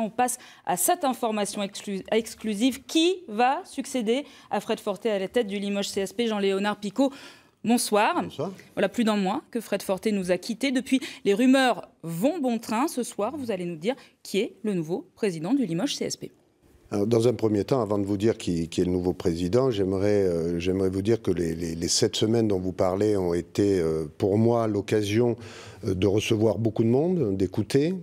on passe à cette information exclusive. Qui va succéder à Fred Forte à la tête du Limoges CSP, Jean-Léonard Picot Bonsoir. Voilà plus d'un mois que Fred Forte nous a quittés. Depuis, les rumeurs vont bon train. Ce soir, vous allez nous dire qui est le nouveau président du Limoges CSP. dans un premier temps, avant de vous dire qui, est le nouveau président, j'aimerais euh, vous dire que les, sept semaines dont vous parlez ont été euh, pour moi l'occasion euh, de recevoir beaucoup de monde, d'écouter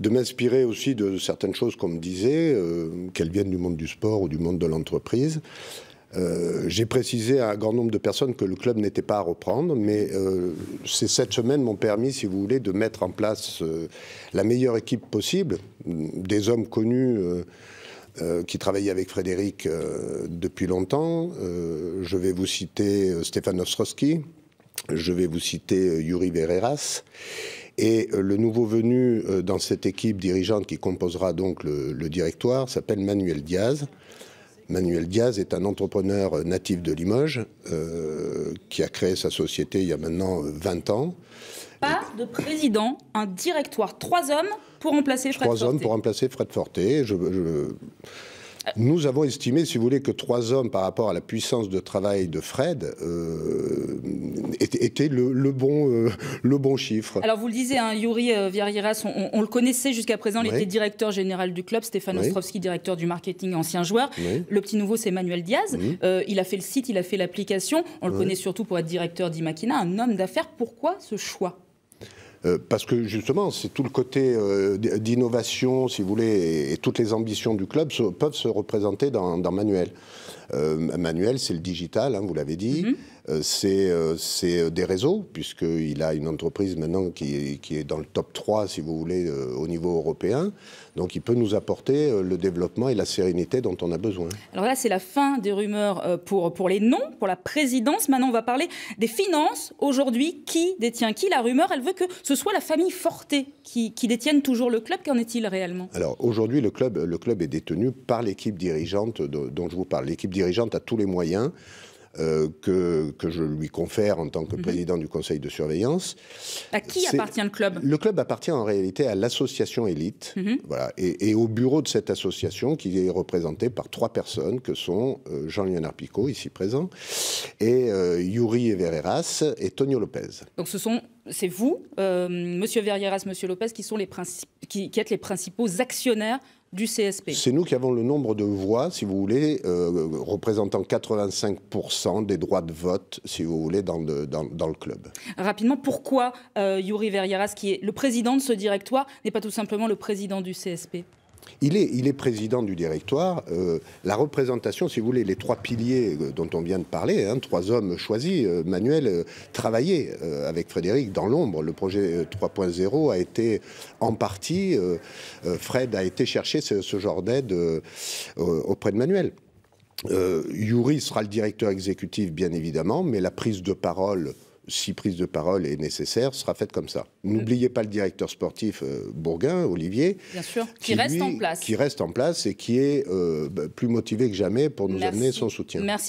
de m'inspirer aussi de certaines choses qu'on me disait, euh, qu'elles viennent du monde du sport ou du monde de l'entreprise. Euh, j'ai précisé à un grand nombre de personnes que le club n'était pas à reprendre, mais euh, ces sept semaines m'ont permis, si vous voulez, de mettre en place la meilleure équipe possible, mm, des hommes connus. qui travaillaient avec Frédéric depuis longtemps. je vais vous citer Stéphane Ostrowski, je vais vous citer Yuri Vereras. Et euh, le nouveau venu euh, dans cette équipe dirigeante qui composera donc le, directoire s'appelle Manuel Diaz. Manuel Diaz est un entrepreneur euh, natif de Limoges qui a créé sa société il y a maintenant 20 ans. Pas de président, un directoire, trois hommes pour remplacer Fred Trois hommes pour remplacer Fred Forte. Nous avons estimé, si vous voulez, que trois hommes par rapport à la puissance de travail de Fred euh, étaient était, le, bon, euh, le bon chiffre. Alors vous le disiez, hein, Yuri euh, on, le connaissait jusqu'à présent, il était directeur général du club, Stéphane Ostrovski, directeur du marketing, ancien joueur. Le petit nouveau, c'est Manuel Diaz. Euh, il a fait le site, il a fait l'application. On le connaît surtout pour être directeur d'Imakina, un homme d'affaires. Pourquoi ce choix euh, parce que justement, c'est tout le côté euh, d'innovation, si vous voulez, et, toutes les ambitions du club peuvent se représenter dans Manuel. Euh, manuel, c'est le digital, hein, vous l'avez dit. Mhm. Euh, c'est euh, c'est des réseaux, puisqu'il a une entreprise maintenant qui est, qui est, dans le top 3, si vous voulez, au niveau européen. Donc il peut nous apporter le développement et la sérénité dont on a besoin. Alors là, c'est la fin des rumeurs pour, pour les noms, pour la présidence. Maintenant, on va parler des finances. Aujourd'hui, qui détient qui La rumeur, elle veut que ce soit la famille Forté qui, qui détienne toujours le club. Qu'en est-il réellement Alors aujourd'hui, le club, le club est détenu par l'équipe dirigeante dont je vous parle. L'équipe dirigeante à tous les moyens euh, que, que, je lui confère en tant que mhm. président du conseil de surveillance. À qui appartient le club Le club appartient en réalité à l'association élite, mhm. voilà, et, au bureau de cette association qui est représenté par trois personnes que sont euh, Jean-Léonard Picot, ici présent, et euh, Yuri Verreras et Tonio Lopez. Donc ce sont c'est vous, Monsieur Verreras, Monsieur Lopez, qui sont les qui êtes les principaux actionnaires c'est nous qui avons le nombre de voix, si vous voulez, euh, représentant 85% des droits de vote, si vous voulez, dans le, club. Rapidement, pourquoi euh, Yuri Verriaras, qui est le président de ce directoire, n'est pas tout simplement le président du CSP il est, président du directoire. Euh, la représentation, si vous voulez, les trois piliers euh, dont on vient de parler, hein, trois hommes choisis, euh, Manuel travaillait avec Frédéric dans l'ombre. Le projet 3.0 a été en partie, Fred a été chercher ce, ce genre d'aide auprès de Manuel. Yuri sera le directeur exécutif, bien évidemment, mais la prise de parole si prise de parole est nécessaire, sera faite comme ça. N'oubliez pas le directeur sportif euh, Bourguin, Olivier. qui, reste en place. Qui reste en place et qui est euh, bah, plus motivé que jamais pour nous amener son soutien. Merci.